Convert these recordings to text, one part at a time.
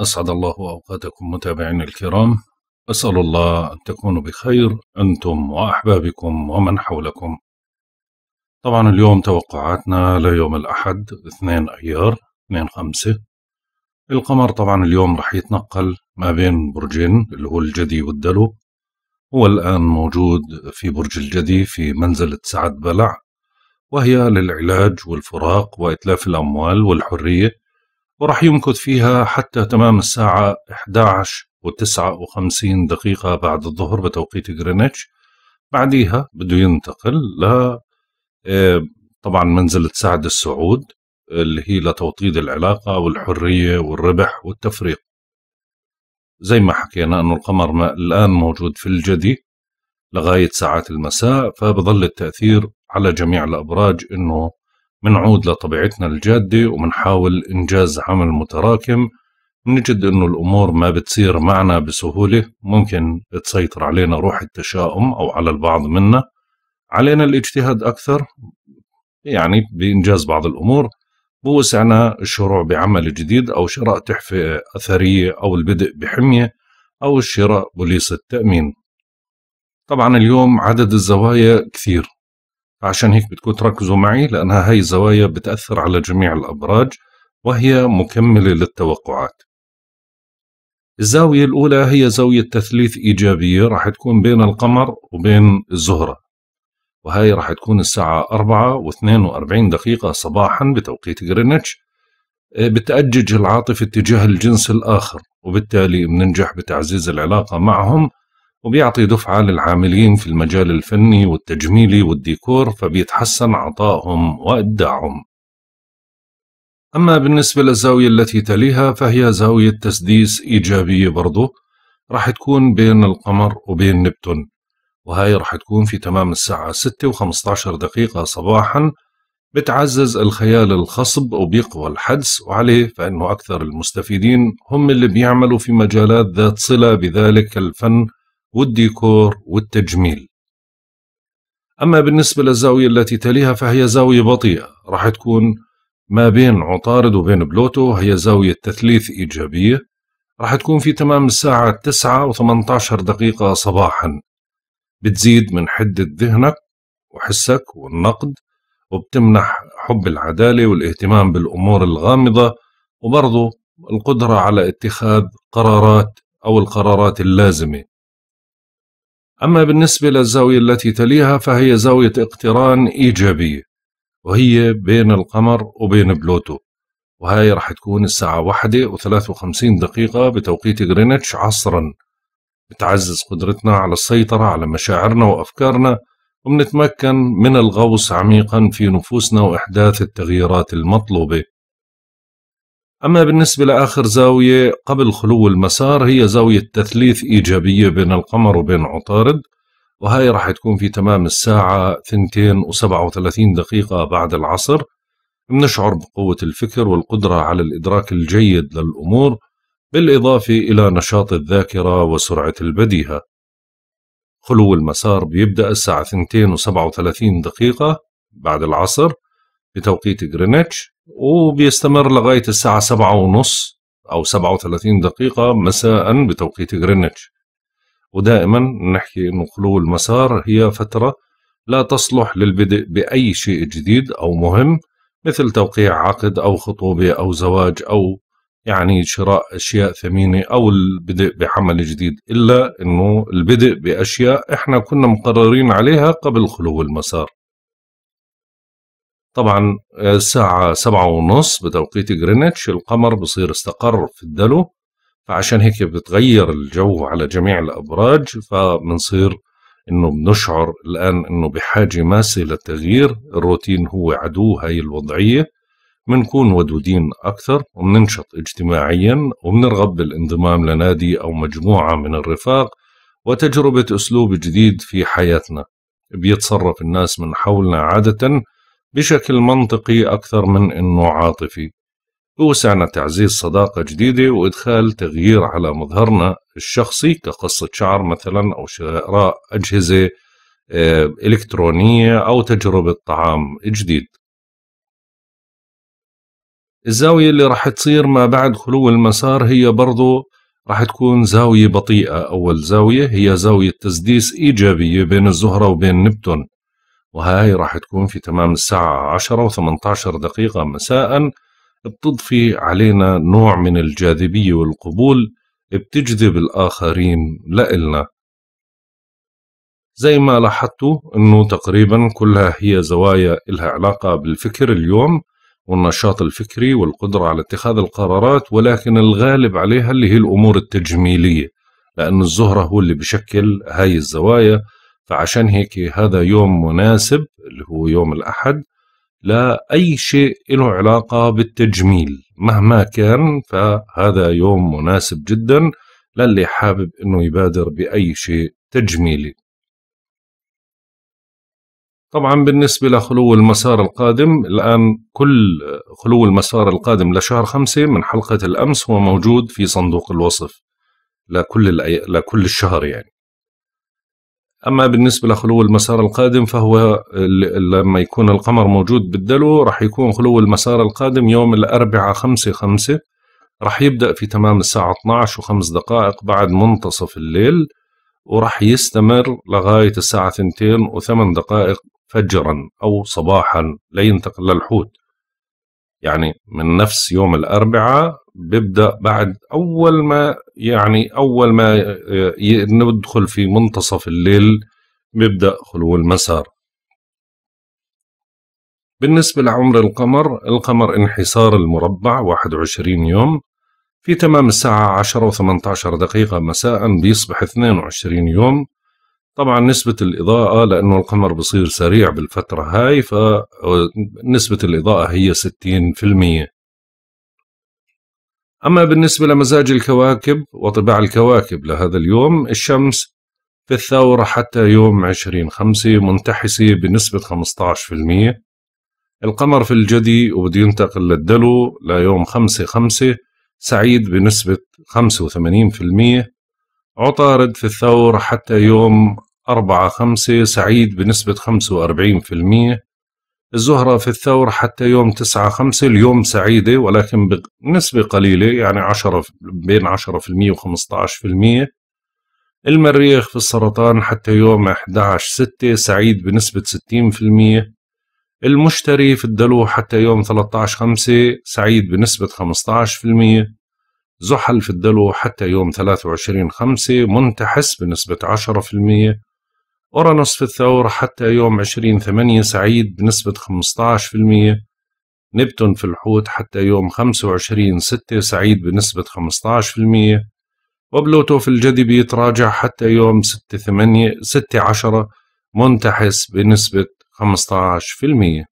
أسعد الله أوقاتكم متابعين الكرام أسأل الله أن تكونوا بخير أنتم وأحبابكم ومن حولكم طبعا اليوم توقعاتنا ليوم الأحد 2 أيار 2 خمسة القمر طبعا اليوم رح يتنقل ما بين برجين اللي هو الجدي والدلو هو الآن موجود في برج الجدي في منزلة سعد بلع وهي للعلاج والفراق وإتلاف الأموال والحرية وراح يمكث فيها حتى تمام الساعة 11 و59 دقيقة بعد الظهر بتوقيت غرينتش بعديها بده ينتقل ل آه، طبعا منزلة سعد السعود اللي هي لتوطيد العلاقة والحرية والربح والتفريق زي ما حكينا أنه القمر الآن موجود في الجدي لغاية ساعات المساء فبظل التأثير على جميع الأبراج أنه منعود لطبيعتنا الجادة ومنحاول إنجاز عمل متراكم نجد إنه الأمور ما بتصير معنا بسهولة ممكن تسيطر علينا روح التشاؤم أو على البعض منا علينا الاجتهاد أكثر يعني بإنجاز بعض الأمور بوسعنا الشروع بعمل جديد أو شراء تحفة أثرية أو البدء بحمية أو الشراء بوليصة تأمين طبعا اليوم عدد الزوايا كثير عشان هيك بتكون تركزوا معي لأنها هاي الزوايا بتأثر على جميع الأبراج وهي مكملة للتوقعات الزاوية الأولى هي زاوية تثليث إيجابية راح تكون بين القمر وبين الزهرة وهي راح تكون الساعة 4 و 42 دقيقة صباحا بتوقيت غرينتش آه، بتأجج العاطفة اتجاه الجنس الآخر وبالتالي بننجح بتعزيز العلاقة معهم وبيعطي دفعة للعاملين في المجال الفني والتجميلي والديكور فبيتحسن عطائهم وإبداعهم أما بالنسبة للزاوية التي تليها فهي زاوية تسديس إيجابية برضو راح تكون بين القمر وبين نبتون وهاي راح تكون في تمام الساعة 6 و15 دقيقة صباحا بتعزز الخيال الخصب وبيقوى الحدس وعليه فإنه أكثر المستفيدين هم اللي بيعملوا في مجالات ذات صلة بذلك الفن والديكور والتجميل أما بالنسبة للزاوية التي تليها فهي زاوية بطيئة راح تكون ما بين عطارد وبين بلوتو هي زاوية تثليث إيجابية راح تكون في تمام الساعة 9 و 18 دقيقة صباحا بتزيد من حدة ذهنك وحسك والنقد وبتمنح حب العدالة والاهتمام بالأمور الغامضة وبرضه القدرة على اتخاذ قرارات أو القرارات اللازمة أما بالنسبة للزاوية التي تليها فهي زاوية اقتران إيجابية وهي بين القمر وبين بلوتو وهي رح تكون الساعة واحدة وثلاث وخمسين دقيقة بتوقيت غرينتش عصرا بتعزز قدرتنا على السيطرة على مشاعرنا وأفكارنا وبنتمكن من الغوص عميقا في نفوسنا وإحداث التغييرات المطلوبة أما بالنسبة لآخر زاوية قبل خلو المسار هي زاوية تثليث إيجابية بين القمر وبين عطارد وهي راح تكون في تمام الساعة 2 و37 دقيقة بعد العصر بنشعر بقوة الفكر والقدرة على الإدراك الجيد للأمور بالإضافة إلى نشاط الذاكرة وسرعة البديهة خلو المسار بيبدأ الساعة 2 و37 دقيقة بعد العصر بتوقيت جرينتش وبيستمر لغاية الساعة سبعة ونص أو سبعة وثلاثين دقيقة مساء بتوقيت جرينتش ودائما نحكي أن خلو المسار هي فترة لا تصلح للبدء بأي شيء جديد أو مهم مثل توقيع عقد أو خطوبة أو زواج أو يعني شراء أشياء ثمينة أو البدء بعمل جديد إلا أنه البدء بأشياء إحنا كنا مقررين عليها قبل خلو المسار طبعا آه، الساعة سبعة ونص بتوقيت جرينتش القمر بصير استقر في الدلو فعشان هيك بتغير الجو على جميع الأبراج فبنصير إنه بنشعر الآن إنه بحاجة ماسة للتغيير الروتين هو عدو هاي الوضعية بنكون ودودين أكثر وبننشط اجتماعيا وبنرغب بالانضمام لنادي أو مجموعة من الرفاق وتجربة أسلوب جديد في حياتنا بيتصرف الناس من حولنا عادةً بشكل منطقي أكثر من أنه عاطفي بوسعنا تعزيز صداقة جديدة وإدخال تغيير على مظهرنا الشخصي كقصة شعر مثلا أو شراء أجهزة آه، إلكترونية أو تجربة طعام جديد الزاوية اللي راح تصير ما بعد خلو المسار هي برضو راح تكون زاوية بطيئة أول زاوية هي زاوية تسديس إيجابية بين الزهرة وبين نبتون وهاي راح تكون في تمام الساعة 10 و18 دقيقة مساء بتضفي علينا نوع من الجاذبية والقبول بتجذب الآخرين لإلنا زي ما لاحظتوا أنه تقريبا كلها هي زوايا إلها علاقة بالفكر اليوم والنشاط الفكري والقدرة على اتخاذ القرارات ولكن الغالب عليها اللي هي الأمور التجميلية لأن الزهرة هو اللي بشكل هاي الزوايا فعشان هيك هذا يوم مناسب اللي هو يوم الأحد لأي شيء له علاقة بالتجميل مهما كان فهذا يوم مناسب جدا للي حابب أنه يبادر بأي شيء تجميلي طبعا بالنسبة لخلو المسار القادم الآن كل خلو المسار القادم لشهر خمسة من حلقة الأمس هو موجود في صندوق الوصف لكل, لكل الشهر يعني أما بالنسبة لخلو المسار القادم فهو لما يكون القمر موجود بالدلو راح يكون خلو المسار القادم يوم الأربعاء خمسة خمسة راح يبدأ في تمام الساعة 12 وخمس دقائق بعد منتصف الليل وراح يستمر لغاية الساعة 2 وثمان دقائق فجرا أو صباحا لينتقل للحوت يعني من نفس يوم الأربعاء بيبدا بعد اول ما يعني اول ما ندخل في منتصف الليل بيبدا خلو المسار بالنسبة لعمر القمر القمر انحسار المربع 21 يوم في تمام الساعة 10 و 18 دقيقة مساء بيصبح 22 يوم طبعا نسبة الإضاءة لأنه القمر بصير سريع بالفترة هاي فنسبة الإضاءة هي 60% أما بالنسبة لمزاج الكواكب وطباع الكواكب لهذا اليوم الشمس في الثورة حتى يوم عشرين خمسة منتحسة بنسبة 15% القمر في الجدي وبده ينتقل للدلو ليوم خمسة خمسة سعيد بنسبة 85% عطارد في الثورة حتى يوم أربعة خمسة سعيد بنسبة المية الزهرة في الثور حتى يوم تسعة خمسة اليوم سعيدة ولكن بنسبة قليلة يعني عشرة بين عشرة في المية وخمسة عشر في المية المريخ في السرطان حتى يوم 11 ستة سعيد بنسبة ستين في المية المشتري في الدلو حتى يوم 13 خمسة سعيد بنسبة 15 في المية زحل في الدلو حتى يوم وعشرين خمسة منتحس بنسبة عشرة في المية أورانوس في الثور حتى يوم 20 8 سعيد بنسبة 15% نبتون في الحوت حتى يوم 25 6 سعيد بنسبة 15% وبلوتو في الجدي يتراجع حتى يوم ستة ثمانية 6 10 منتحس بنسبة 15%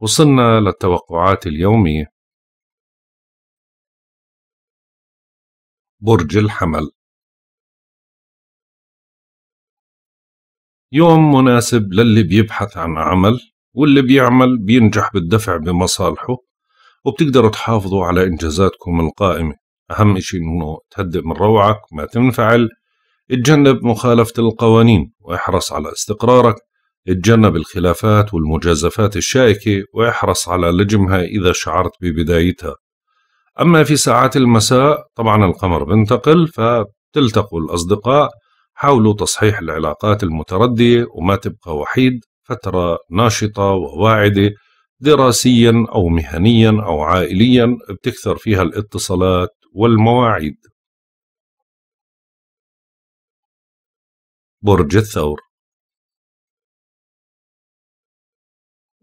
وصلنا للتوقعات اليومية برج الحمل يوم مناسب للي بيبحث عن عمل واللي بيعمل بينجح بالدفع بمصالحه وبتقدروا تحافظوا على إنجازاتكم القائمة أهم إشي إنه تهدئ من روعك ما تنفعل اتجنب مخالفة القوانين واحرص على استقرارك اتجنب الخلافات والمجازفات الشائكة واحرص على لجمها إذا شعرت ببدايتها أما في ساعات المساء طبعا القمر بنتقل فبتلتقوا الأصدقاء حاولوا تصحيح العلاقات المتردية وما تبقى وحيد فترة ناشطة وواعدة دراسيا أو مهنيا أو عائليا بتكثر فيها الاتصالات والمواعيد برج الثور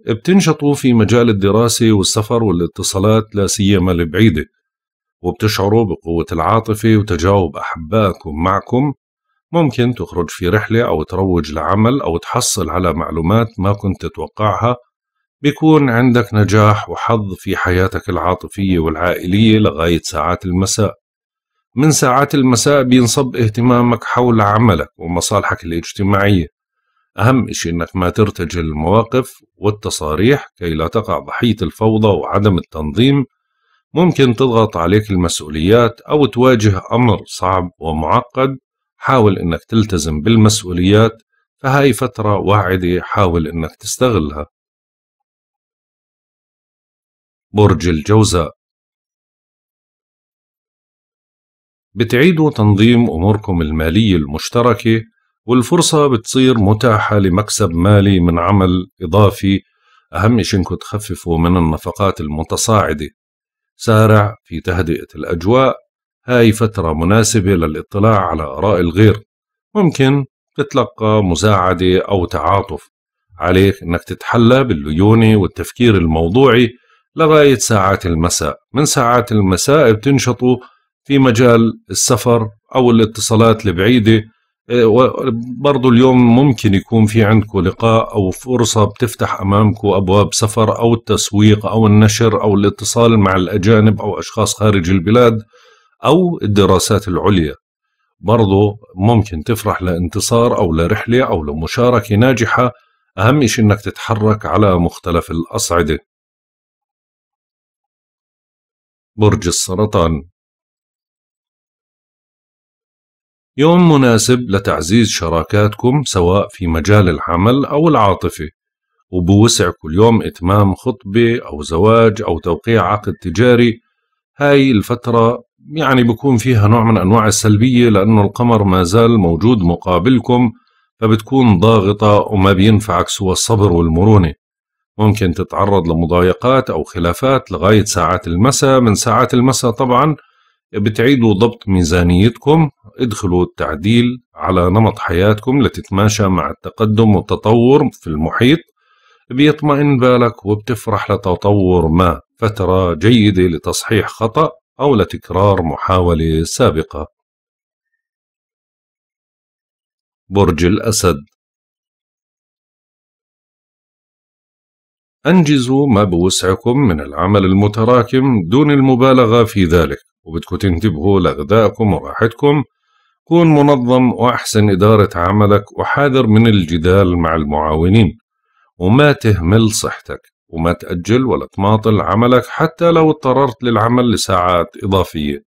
بتنشطوا في مجال الدراسة والسفر والاتصالات لا سيما البعيدة وبتشعروا بقوة العاطفة وتجاوب أحبائكم معكم ممكن تخرج في رحلة أو تروج لعمل أو تحصل على معلومات ما كنت تتوقعها بيكون عندك نجاح وحظ في حياتك العاطفية والعائلية لغاية ساعات المساء من ساعات المساء بينصب اهتمامك حول عملك ومصالحك الاجتماعية أهم إشي أنك ما ترتجل المواقف والتصاريح كي لا تقع ضحية الفوضى وعدم التنظيم ممكن تضغط عليك المسؤوليات أو تواجه أمر صعب ومعقد حاول انك تلتزم بالمسؤوليات فهاي فترة واعدة حاول انك تستغلها برج الجوزاء بتعيدوا تنظيم أموركم المالية المشتركة والفرصة بتصير متاحة لمكسب مالي من عمل إضافي أهم شيء إنكم تخففوا من النفقات المتصاعدة سارع في تهدئة الأجواء هاي فترة مناسبة للاطلاع على آراء الغير ممكن تتلقى مساعدة أو تعاطف عليك أنك تتحلى بالليونة والتفكير الموضوعي لغاية ساعات المساء من ساعات المساء بتنشطوا في مجال السفر أو الاتصالات البعيدة آه، برضو اليوم ممكن يكون في عندكم لقاء أو فرصة بتفتح أمامكم أبواب سفر أو التسويق أو النشر أو الاتصال مع الأجانب أو أشخاص خارج البلاد أو الدراسات العليا برضو ممكن تفرح لانتصار أو لرحلة أو لمشاركة ناجحة أهم شيء أنك تتحرك على مختلف الأصعدة برج السرطان يوم مناسب لتعزيز شراكاتكم سواء في مجال العمل أو العاطفة وبوسع كل يوم إتمام خطبة أو زواج أو توقيع عقد تجاري هاي الفترة يعني بكون فيها نوع من أنواع السلبية لأنه القمر ما زال موجود مقابلكم فبتكون ضاغطة وما بينفعك سوى الصبر والمرونة ممكن تتعرض لمضايقات أو خلافات لغاية ساعات المساء من ساعات المساء طبعا بتعيدوا ضبط ميزانيتكم ادخلوا التعديل على نمط حياتكم لتتماشى مع التقدم والتطور في المحيط بيطمئن بالك وبتفرح لتطور ما فترة جيدة لتصحيح خطأ أو لتكرار محاولة سابقة برج الأسد أنجزوا ما بوسعكم من العمل المتراكم دون المبالغة في ذلك وبدكم تنتبهوا لغذائكم وراحتكم كون منظم وأحسن إدارة عملك وحاذر من الجدال مع المعاونين وما تهمل صحتك وما تأجل ولا تماطل عملك حتى لو اضطررت للعمل لساعات إضافية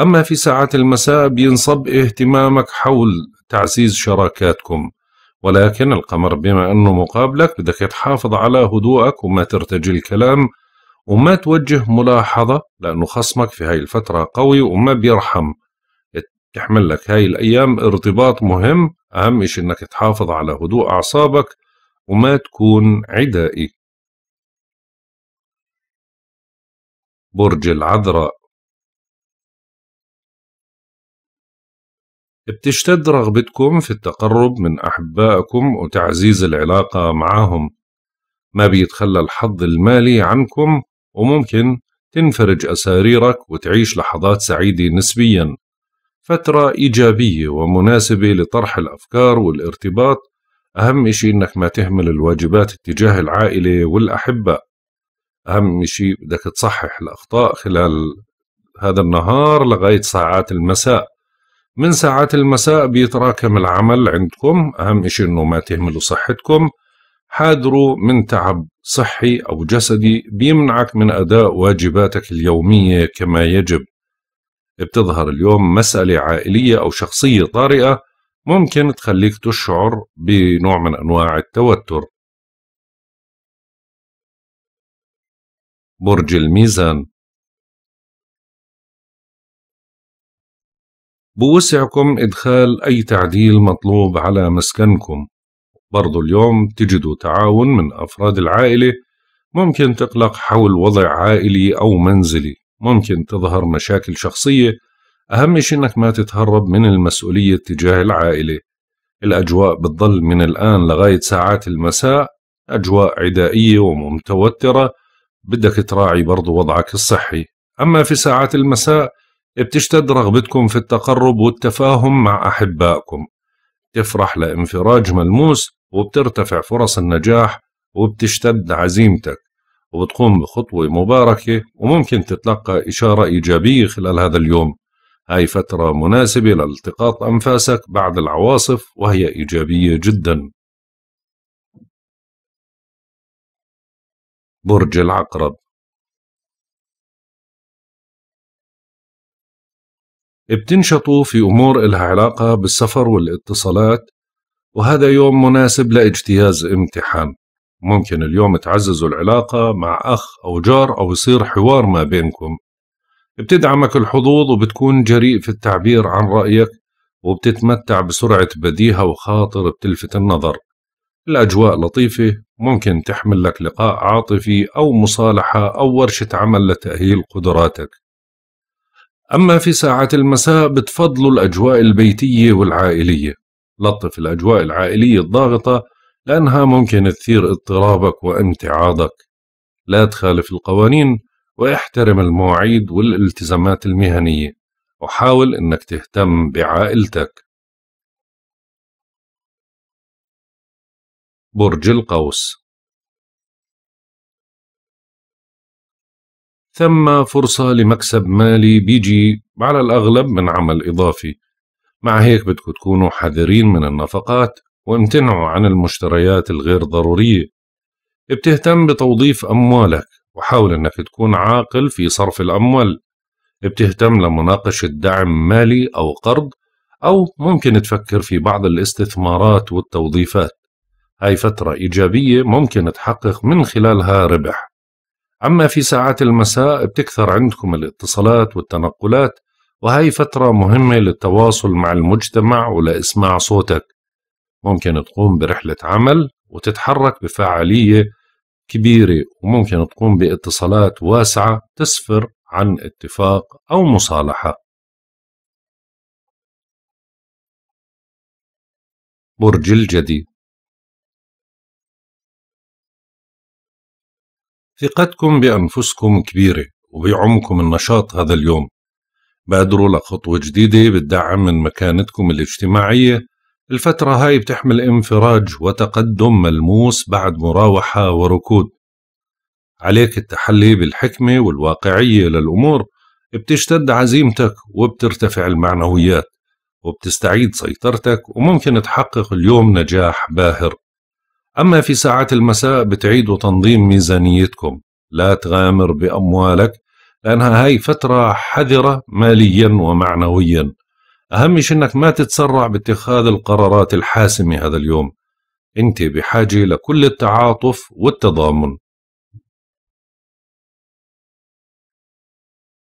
أما في ساعات المساء بينصب اهتمامك حول تعزيز شراكاتكم ولكن القمر بما أنه مقابلك بدك تحافظ على هدوءك وما ترتجي الكلام وما توجه ملاحظة لأنه خصمك في هاي الفترة قوي وما بيرحم تحمل لك هاي الأيام ارتباط مهم أهم إشي أنك تحافظ على هدوء أعصابك وما تكون عدائي برج العذراء بتشتد رغبتكم في التقرب من أحبائكم وتعزيز العلاقة معهم ما بيتخلى الحظ المالي عنكم وممكن تنفرج أساريرك وتعيش لحظات سعيدة نسبيا فترة إيجابية ومناسبة لطرح الأفكار والارتباط أهم إشي إنك ما تهمل الواجبات اتجاه العائلة والأحبة اهم شيء بدك تصحح الاخطاء خلال هذا النهار لغايه ساعات المساء من ساعات المساء بيتراكم العمل عندكم اهم شيء انه ما تهملوا صحتكم حاذروا من تعب صحي او جسدي بيمنعك من اداء واجباتك اليوميه كما يجب بتظهر اليوم مساله عائليه او شخصيه طارئه ممكن تخليك تشعر بنوع من انواع التوتر برج الميزان بوسعكم إدخال أي تعديل مطلوب على مسكنكم برضو اليوم تجدوا تعاون من أفراد العائلة ممكن تقلق حول وضع عائلي أو منزلي ممكن تظهر مشاكل شخصية أهم شيء أنك ما تتهرب من المسؤولية تجاه العائلة الأجواء بتضل من الآن لغاية ساعات المساء أجواء عدائية ومتوترة بدك تراعي برضو وضعك الصحي أما في ساعات المساء بتشتد رغبتكم في التقرب والتفاهم مع أحبائكم تفرح لانفراج ملموس وبترتفع فرص النجاح وبتشتد عزيمتك وبتقوم بخطوة مباركة وممكن تتلقى إشارة إيجابية خلال هذا اليوم هاي فترة مناسبة لالتقاط أنفاسك بعد العواصف وهي إيجابية جدا برج العقرب بتنشطوا في أمور إلها علاقة بالسفر والاتصالات وهذا يوم مناسب لاجتياز امتحان ممكن اليوم تعززوا العلاقة مع أخ أو جار أو يصير حوار ما بينكم بتدعمك الحظوظ وبتكون جريء في التعبير عن رأيك وبتتمتع بسرعة بديهة وخاطر بتلفت النظر الأجواء لطيفة ممكن تحمل لك لقاء عاطفي أو مصالحة أو ورشة عمل لتأهيل قدراتك أما في ساعة المساء بتفضلوا الأجواء البيتية والعائلية لطف الأجواء العائلية الضاغطة لأنها ممكن تثير اضطرابك وامتعاضك لا تخالف القوانين واحترم المواعيد والالتزامات المهنية وحاول أنك تهتم بعائلتك برج القوس ثم فرصة لمكسب مالي بيجي على الأغلب من عمل إضافي مع هيك بدكم تكونوا حذرين من النفقات وامتنعوا عن المشتريات الغير ضرورية بتهتم بتوظيف أموالك وحاول أنك تكون عاقل في صرف الأموال بتهتم لمناقشة دعم مالي أو قرض أو ممكن تفكر في بعض الاستثمارات والتوظيفات هاي فترة إيجابية ممكن تحقق من خلالها ربح أما في ساعات المساء بتكثر عندكم الاتصالات والتنقلات وهي فترة مهمة للتواصل مع المجتمع ولإسماع صوتك ممكن تقوم برحلة عمل وتتحرك بفعالية كبيرة وممكن تقوم باتصالات واسعة تسفر عن اتفاق أو مصالحة برج الجدي ثقتكم بأنفسكم كبيرة وبيعمكم النشاط هذا اليوم بادروا لخطوة جديدة بتدعم من مكانتكم الاجتماعية الفترة هاي بتحمل انفراج وتقدم ملموس بعد مراوحة وركود عليك التحلي بالحكمة والواقعية للأمور بتشتد عزيمتك وبترتفع المعنويات وبتستعيد سيطرتك وممكن تحقق اليوم نجاح باهر أما في ساعات المساء بتعيدوا تنظيم ميزانيتكم لا تغامر بأموالك لأنها هاي فترة حذرة ماليا ومعنويا أهم شيء أنك ما تتسرع باتخاذ القرارات الحاسمة هذا اليوم أنت بحاجة لكل التعاطف والتضامن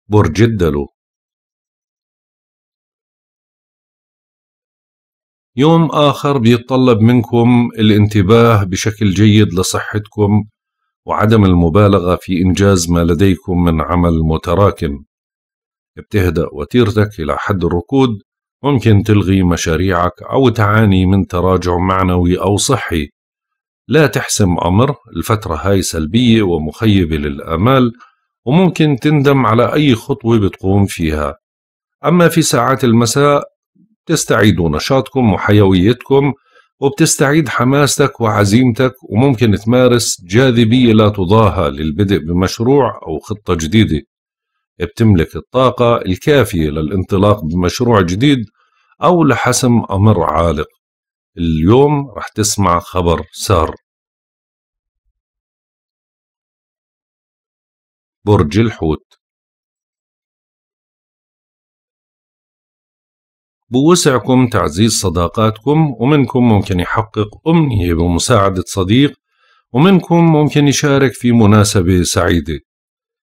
برج الدلو يوم آخر بيتطلب منكم الانتباه بشكل جيد لصحتكم وعدم المبالغة في إنجاز ما لديكم من عمل متراكم بتهدأ وتيرتك إلى حد الركود ممكن تلغي مشاريعك أو تعاني من تراجع معنوي أو صحي لا تحسم أمر الفترة هاي سلبية ومخيبة للآمال وممكن تندم على أي خطوة بتقوم فيها أما في ساعات المساء بتستعيدوا نشاطكم وحيويتكم وبتستعيد حماستك وعزيمتك وممكن تمارس جاذبية لا تضاهى للبدء بمشروع أو خطة جديدة بتملك الطاقة الكافية للانطلاق بمشروع جديد أو لحسم أمر عالق اليوم رح تسمع خبر سار برج الحوت بوسعكم تعزيز صداقاتكم ومنكم ممكن يحقق أمنية بمساعدة صديق ومنكم ممكن يشارك في مناسبة سعيدة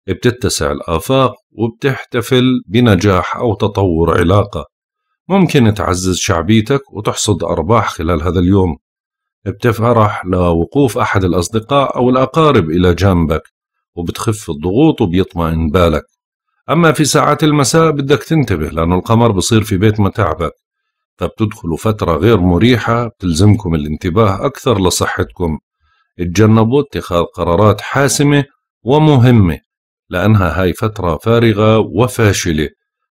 بتتسع الآفاق وبتحتفل بنجاح أو تطور علاقة ممكن تعزز شعبيتك وتحصد أرباح خلال هذا اليوم بتفرح لوقوف أحد الأصدقاء أو الأقارب إلى جانبك وبتخف الضغوط وبيطمئن بالك أما في ساعات المساء بدك تنتبه لأنه القمر بصير في بيت متاعبك فبتدخلوا فترة غير مريحة بتلزمكم الانتباه أكثر لصحتكم اتجنبوا اتخاذ قرارات حاسمة ومهمة لأنها هاي فترة فارغة وفاشلة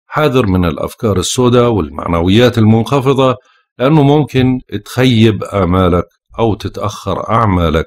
حاذر من الأفكار السوداء والمعنويات المنخفضة لأنه ممكن تخيب آمالك أو تتأخر أعمالك